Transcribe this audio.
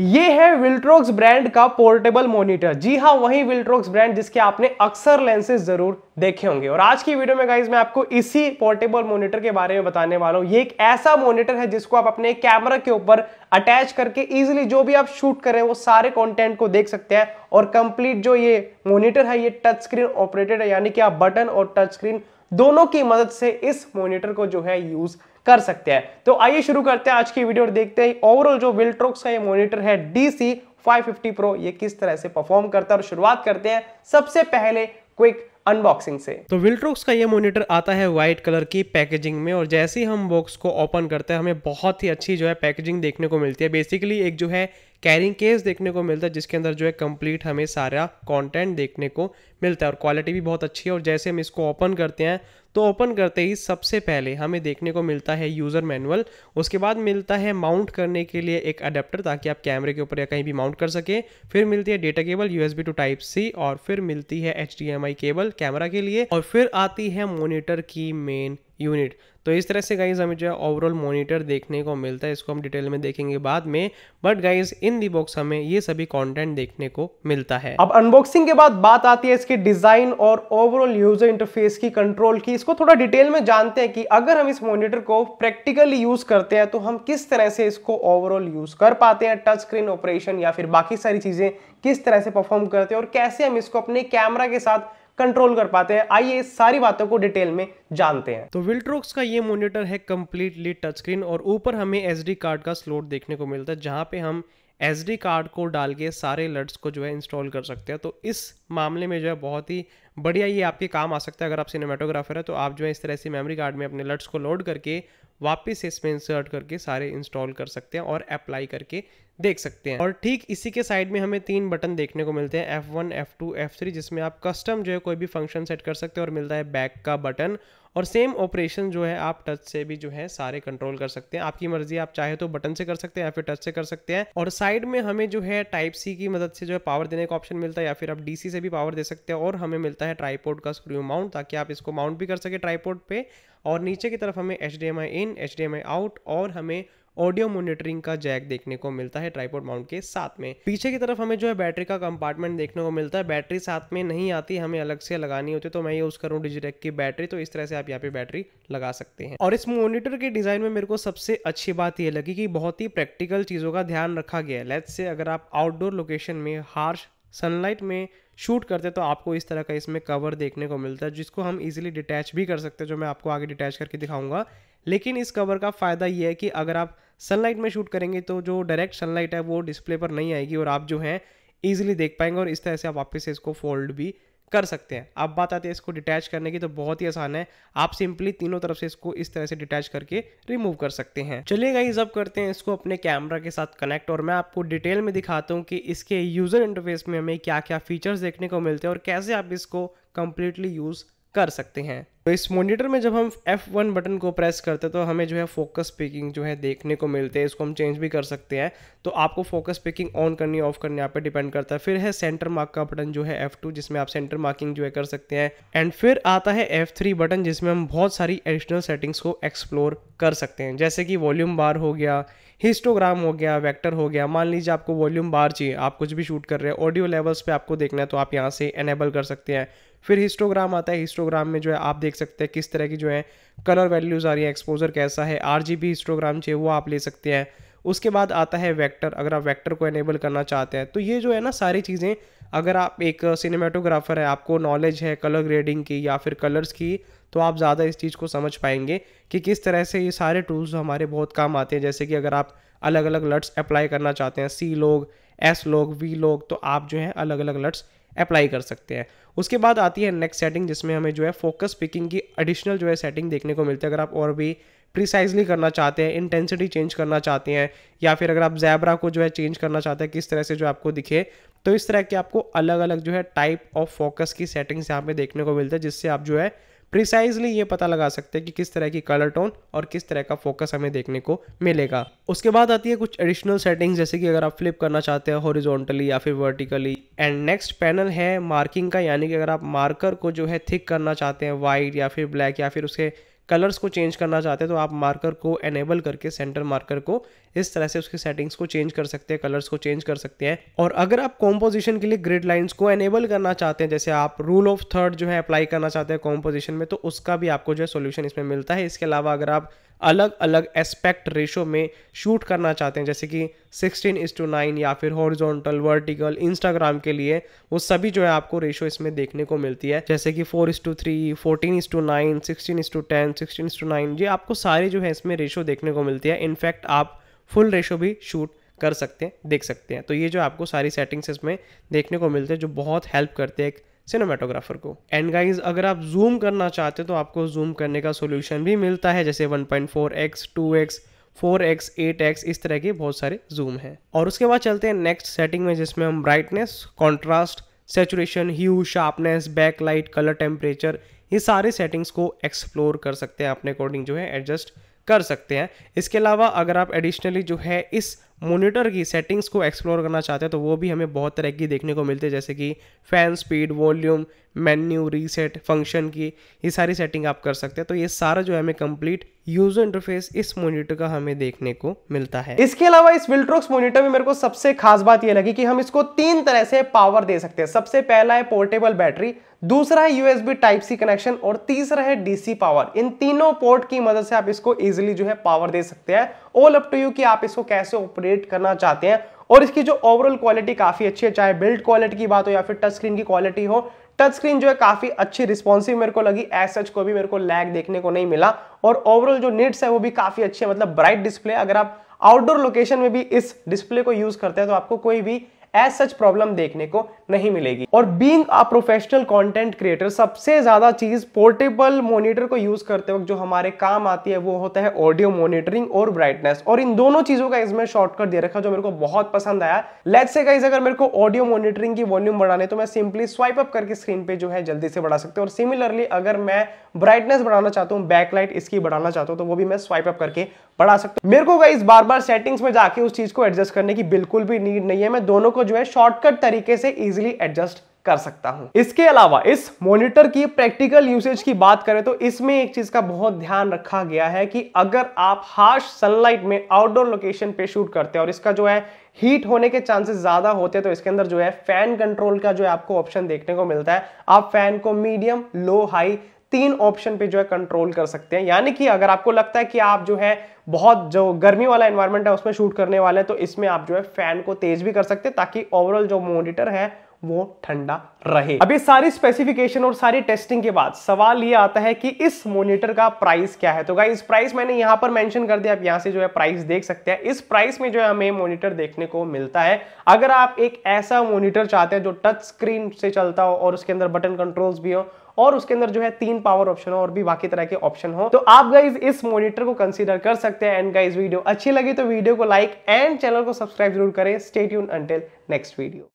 ये है Viltrox brand का पोर्टेबल मॉनिटर जी हाँ वही विल्ट्रोक्स ब्रांड जिसके आपने अक्सर लेंसेज जरूर देखे होंगे और आज की वीडियो में गाइज मैं आपको इसी पोर्टेबल मॉनिटर के बारे में बताने वाला हूँ ये एक ऐसा मॉनिटर है जिसको आप अपने कैमरा के ऊपर अटैच करके इजिली जो भी आप शूट कर रहे हैं वो सारे कॉन्टेंट को देख सकते हैं और कंप्लीट जो ये मोनिटर है ये टच स्क्रीन ऑपरेटेड है यानी कि आप बटन और टच स्क्रीन दोनों की मदद से इस मोनिटर को जो है यूज कर सकते हैं तो आइए शुरू करते हैं आज की वीडियो और देखते हैं ओवरऑल जो विल्ट्रोक्स का ये मॉनिटर है डीसी 550 प्रो ये किस तरह से परफॉर्म करता है और शुरुआत करते हैं सबसे पहले क्विक अनबॉक्सिंग से तो विल्ट्रोक्स का ये मॉनिटर आता है व्हाइट कलर की पैकेजिंग में और जैसे ही हम बॉक्स को ओपन करते हैं हमें बहुत ही अच्छी जो है पैकेजिंग देखने को मिलती है बेसिकली एक जो है कैरिंग केस देखने को मिलता है जिसके अंदर जो है कंप्लीट हमें सारा कंटेंट देखने को मिलता है और क्वालिटी भी बहुत अच्छी है और जैसे हम इसको ओपन करते हैं तो ओपन करते ही सबसे पहले हमें देखने को मिलता है यूज़र मैनुअल उसके बाद मिलता है माउंट करने के लिए एक अडेप्टर ताकि आप कैमरे के ऊपर या कहीं भी माउंट कर सकें फिर मिलती है data cable U to type C और फिर मिलती है एच केबल कैमरा के लिए और फिर आती है मोनिटर की मेन यूनिट तो इस तरह से गाइज हमें जो है ओवरऑल मोनीटर देखने को मिलता है इसको हम डिटेल में देखेंगे बाद में but guys in the box हमें ये सभी कॉन्टेंट देखने को मिलता है अब अनबॉक्सिंग के बाद बात आती है इसके डिजाइन और ओवरऑल यूजर इंटरफेस की कंट्रोल की इसको थोड़ा डिटेल में जानते हैं कि अगर हम इस मोनीटर को प्रैक्टिकली यूज करते हैं तो हम किस तरह से इसको ओवरऑल यूज कर पाते हैं टच स्क्रीन ऑपरेशन या फिर बाकी सारी चीजें किस तरह से परफॉर्म करते हैं और कैसे हम इसको अपने कैमरा के साथ कंट्रोल कर पाते हैं आइए इस सारी बातों को डिटेल में जानते हैं तो विल्ट्रोक्स का ये मोनिटर है कम्प्लीटली टच स्क्रीन और ऊपर हमें एस कार्ड का स्लोट देखने को मिलता है जहाँ पे हम एस कार्ड को डाल के सारे लट्स को जो है इंस्टॉल कर सकते हैं तो इस मामले में जो है बहुत ही बढ़िया ये आपके काम आ सकता है अगर आप सिनेमाटोग्राफर है तो आप जो है इस तरह से मेमोरी कार्ड में अपने लट्स को लोड करके वापस इसमें इंसर्ट करके सारे इंस्टॉल कर सकते हैं और अप्लाई करके देख सकते हैं और ठीक इसी के साइड में हमें तीन बटन देखने को मिलते हैं F1, F2, F3 जिसमें आप कस्टम जो है कोई भी फंक्शन सेट कर सकते हैं और मिलता है बैक का बटन और सेम ऑपरेशन जो है आप टच से भी जो है सारे कंट्रोल कर सकते हैं आपकी मर्जी आप चाहे तो बटन से कर सकते हैं या फिर टच से कर सकते हैं और साइड में हमें जो है टाइप सी की मदद से जो है पावर देने का ऑप्शन मिलता है या फिर आप डीसी से भी पावर दे सकते हैं और हमें मिलता है ट्राईपोर्ड का स्क्रू माउंट ताकि आप इसको माउंट भी कर सके ट्राईपोर्ड पे और नीचे की तरफ हमें एच इन एच आउट और हमें ऑडियो मॉनिटरिंग का जैक देखने को मिलता है ट्राईपोर्ट माउंट के साथ में पीछे की तरफ हमें जो है बैटरी का कंपार्टमेंट देखने को मिलता है बैटरी साथ में नहीं आती हमें अलग से लगानी होती है तो मैं यूज़ करूँ डिजिटेक की बैटरी तो इस तरह से आप यहाँ पे बैटरी लगा सकते हैं और इस मोनिटर के डिज़ाइन में मेरे को सबसे अच्छी बात यह लगी कि बहुत ही प्रैक्टिकल चीज़ों का ध्यान रखा गया है लेट से अगर आप आउटडोर लोकेशन में हार्श सनलाइट में शूट करते तो आपको इस तरह का इसमें कवर देखने को मिलता है जिसको हम इजीली डिटैच भी कर सकते हैं जो मैं आपको आगे डिटैच करके दिखाऊंगा लेकिन इस कवर का फ़ायदा ये है कि अगर आप सनलाइट में शूट करेंगे तो जो डायरेक्ट सनलाइट है वो डिस्प्ले पर नहीं आएगी और आप जो है ईजिली देख पाएंगे और इस तरह से आप वापस से इसको फोल्ड भी कर सकते हैं अब बात आती है इसको डिटैच करने की तो बहुत ही आसान है आप सिंपली तीनों तरफ से इसको इस तरह से डिटैच करके रिमूव कर सकते हैं चलिए गाइस अब करते हैं इसको अपने कैमरा के साथ कनेक्ट और मैं आपको डिटेल में दिखाता हूँ कि इसके यूजर इंटरफेस में हमें क्या क्या फीचर्स देखने को मिलते हैं और कैसे आप इसको कंप्लीटली यूज़ कर सकते हैं तो इस मॉनिटर में जब हम F1 बटन को प्रेस करते हैं तो हमें जो है फोकस पिकिंग जो है देखने को मिलते हैं इसको हम चेंज भी कर सकते हैं तो आपको फोकस पिकिंग ऑन करनी ऑफ करनी आप पे डिपेंड करता है फिर है सेंटर मार्क का बटन जो है F2 जिसमें आप सेंटर मार्किंग जो है कर सकते हैं एंड फिर आता है F3 बटन जिसमें हम बहुत सारी एडिशनल सेटिंग्स को एक्सप्लोर कर सकते हैं जैसे कि वॉल्यूम बार हो गया हिस्टोग्राम हो गया वेक्टर हो गया मान लीजिए आपको वॉल्यूम बार चाहिए आप कुछ भी शूट कर रहे हैं ऑडियो लेवल्स पे आपको देखना है तो आप यहाँ से एनेबल कर सकते हैं फिर हिस्टोग्राम आता है हिस्टोग्राम में जो है आप देख सकते हैं किस तरह की जो है कलर वैल्यूज़ आ रही है एक्सपोजर कैसा है आर हिस्टोग्राम चाहिए वो आप ले सकते हैं उसके बाद आता है वेक्टर अगर आप वेक्टर को एनेबल करना चाहते हैं तो ये जो है ना सारी चीज़ें अगर आप एक सिनेमाटोग्राफर है आपको नॉलेज है कलर ग्रेडिंग की या फिर कलर्स की तो आप ज़्यादा इस चीज़ को समझ पाएंगे कि किस तरह से ये सारे टूल्स हमारे बहुत काम आते हैं जैसे कि अगर आप अलग अलग लट्स अप्लाई करना चाहते हैं सी लोग एस लोग वी लोग तो आप जो है अलग अलग लट्स अप्लाई कर सकते हैं उसके बाद आती है नेक्स्ट सेटिंग जिसमें हमें जो है फोकस पिकिंग की एडिशनल जो है सेटिंग देखने को मिलती है अगर आप और भी प्रिसाइजली करना चाहते हैं इंटेंसिटी चेंज करना चाहते हैं या फिर अगर आप जैबरा को जो है चेंज करना चाहते हैं किस तरह से जो आपको दिखे तो इस तरह के आपको अलग अलग जो है टाइप ऑफ फोकस की सेटिंग्स यहाँ पे देखने को मिलता है जिससे आप जो है प्रिसाइजली ये पता लगा सकते हैं कि किस तरह की कलर टोन और किस तरह का फोकस हमें देखने को मिलेगा उसके बाद आती है कुछ एडिशनल सेटिंग्स जैसे कि अगर आप फ्लिप करना चाहते हैं हॉरिजॉन्टली या फिर वर्टिकली एंड नेक्स्ट पैनल है मार्किंग का यानी कि अगर आप मार्कर को जो है थिक करना चाहते हैं वाइट या फिर ब्लैक या फिर उसके कलर्स को चेंज करना चाहते हैं तो आप मार्कर को एनेबल करके सेंटर मार्कर को इस तरह से उसके सेटिंग्स को चेंज कर सकते हैं कलर्स को चेंज कर सकते हैं और अगर आप कॉम्पोजिशन के लिए ग्रिड लाइंस को एनेबल करना चाहते हैं जैसे आप रूल ऑफ थर्ड जो है अप्लाई करना चाहते हैं कॉम्पोजिशन में तो उसका भी आपको जो है सोल्यूशन इसमें मिलता है इसके अलावा अगर आप अलग अलग एस्पेक्ट रेशो में शूट करना चाहते हैं जैसे कि सिक्सटीन इज टू नाइन या फिर हॉरिजॉन्टल वर्टिकल इंस्टाग्राम के लिए वो सभी जो है आपको रेशो इसमें देखने को मिलती है जैसे कि four is to three fourteen is to nine sixteen is to ten sixteen is to nine ये आपको सारे जो है इसमें रेशो देखने को मिलती है इनफैक्ट आप फुल रेशो भी शूट कर सकते हैं देख सकते हैं तो ये जो आपको सारी सेटिंग्स इसमें देखने को मिलते हैं जो बहुत हेल्प करते हैं सिनेमाटोग्राफर को एंड गाइज अगर आप जूम करना चाहते हो तो आपको जूम करने का सोल्यूशन भी मिलता है जैसे 1.4x, 2x, 4x, 8x इस तरह के बहुत सारे जूम हैं और उसके बाद चलते हैं नेक्स्ट सेटिंग में जिसमें हम brightness contrast saturation hue sharpness backlight colour temperature ये सारे सेटिंग्स को एक्सप्लोर कर सकते हैं अपने अकॉर्डिंग जो है एडजस्ट कर सकते हैं इसके अलावा अगर आप एडिशनली जो है इस मोनिटर की सेटिंग्स को एक्सप्लोर करना चाहते हैं तो वो भी हमें बहुत तरह की देखने को मिलते हैं जैसे कि fan speed volume menu reset function की ये सारी सेटिंग आप कर सकते हैं तो ये सारा जो है हमें कंप्लीट यूजर इंटरफेस इस मोनिटर का हमें देखने को मिलता है इसके अलावा इस विल्ट्रोक्स मोनिटर में मेरे को सबसे खास बात ये लगी कि हम इसको तीन तरह से पावर दे सकते हैं सबसे पहला है पोर्टेबल बैटरी दूसरा है यूएसबी टाइप सी कनेक्शन और तीसरा है डीसी पावर इन तीनों पोर्ट की मदद से आप इसको इजिली जो है पावर दे सकते हैं ऑल अप टू यू कि आप इसको कैसे ऑपरेट करना चाहते हैं और इसकी जो ओवरऑल क्वालिटी काफी अच्छी है चाहे बिल्ड क्वालिटी की बात हो या फिर टच स्क्रीन की क्वालिटी हो टच स्क्रीन जो है काफी अच्छी रिस्पॉन्सिव मेरे को लगी एस सच को भी मेरे को लैग देखने को नहीं मिला और ओवरऑल जो नीड्स है वो भी काफी अच्छे मतलब ब्राइट डिस्प्ले अगर आप आउटडोर लोकेशन में भी इस डिस्प्ले को यूज करते हैं तो आपको कोई भी एज सच प्रॉब्लम देखने को नहीं मिलेगी और being a professional content creator सबसे ज्यादा चीज पोर्टेबल मोनिटर को यूज करते वक्त जो हमारे काम आती है वो होता है ऑडियो मोनिटरिंग और ब्राइटनेस और इन दोनों चीजों का इसमें शॉर्टकट दे रखा जो मेरे को बहुत पसंद आया लेट से गाइज अगर मेरे को ऑडियो मोनिटरिंग की वॉल्यूम बढ़ाने तो मैं सिंपली स्वाइप अप करके स्क्रीन पे जो है जल्दी से बढ़ा सकते हैं और सिमिलरली अगर मैं ब्राइटनेस बढ़ाना चाहता हूँ बैकलाइट इसकी बढ़ाना चाहता हूँ तो वो भी मैं स्वाइप अप करके बढ़ा सकता हूँ मेरे को गाइज बार बार सेटिंग्स में जाके उस चीज को एडजस्ट करने की बिल्कुल भी नीड नहीं है मैं दोनों को जो है शॉर्टकट तरीके से इजिली एडजस्ट कर सकता हूं इसके अलावा इस मॉनिटर की प्रैक्टिकल यूसेज की बात करें तो इसमें एक चीज का बहुत ध्यान रखा गया है कि अगर आप हार्श सनलाइट में आउटडोर लोकेशन पे शूट करते हैं और इसका जो है हीट होने के चांसेस ज्यादा होते हैं तो इसके अंदर जो है फैन कंट्रोल का जो है आपको ऑप्शन देखने को मिलता है आप फैन को मीडियम लो हाई तीन ऑप्शन पे जो है कंट्रोल कर सकते हैं यानी कि अगर आपको लगता है कि आप जो है बहुत जो गर्मी वाला एनवायरमेंट है उसमें शूट करने वाले हैं तो इसमें आप जो है फैन को तेज भी कर सकते हैं ताकि ओवरऑल जो मॉनिटर है वो ठंडा रहे अभी सारी स्पेसिफिकेशन और सारी टेस्टिंग के बाद सवाल ये आता है कि इस मॉनिटर का प्राइस क्या है तो गाइस प्राइस मैंने यहां पर मेंशन कर दिया आप यहां से जो है प्राइस देख सकते हैं इस प्राइस में जो है हमें मॉनिटर देखने को मिलता है अगर आप एक ऐसा मॉनिटर चाहते हैं जो टच स्क्रीन से चलता हो और उसके अंदर बटन कंट्रोल्स भी हो और उसके अंदर जो है तीन पावर ऑप्शन हो और भी बाकी तरह के ऑप्शन हो तो आप गाइज इस मॉनिटर को कंसीडर कर सकते हैं एंड गाइज वीडियो अच्छी लगी तो वीडियो को लाइक एंड चैनल को सब्सक्राइब जरूर करें स्टेट यून अंटिल नेक्स्ट वीडियो